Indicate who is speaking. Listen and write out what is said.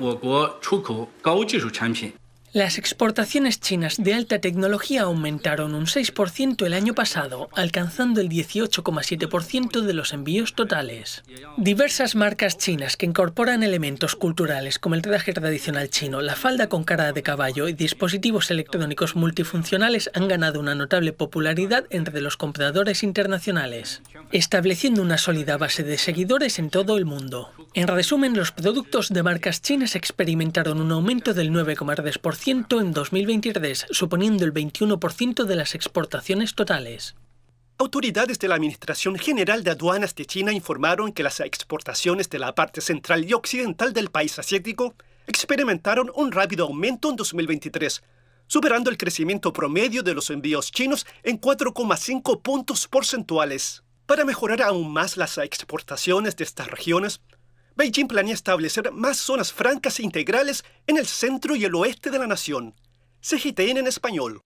Speaker 1: 我国出口高技术产品。
Speaker 2: Las exportaciones chinas de alta tecnología aumentaron un 6% el año pasado, alcanzando el 18,7% de los envíos totales. Diversas marcas chinas que incorporan elementos culturales como el traje tradicional chino, la falda con cara de caballo y dispositivos electrónicos multifuncionales han ganado una notable popularidad entre los compradores internacionales, estableciendo una sólida base de seguidores en todo el mundo. En resumen, los productos de marcas chinas experimentaron un aumento del 9,3% en 2023, suponiendo el 21% de las exportaciones totales.
Speaker 1: Autoridades de la Administración General de Aduanas de China informaron que las exportaciones de la parte central y occidental del país asiático experimentaron un rápido aumento en 2023, superando el crecimiento promedio de los envíos chinos en 4,5 puntos porcentuales. Para mejorar aún más las exportaciones de estas regiones, Beijing planea establecer más zonas francas e integrales en el centro y el oeste de la nación. CGTN en español.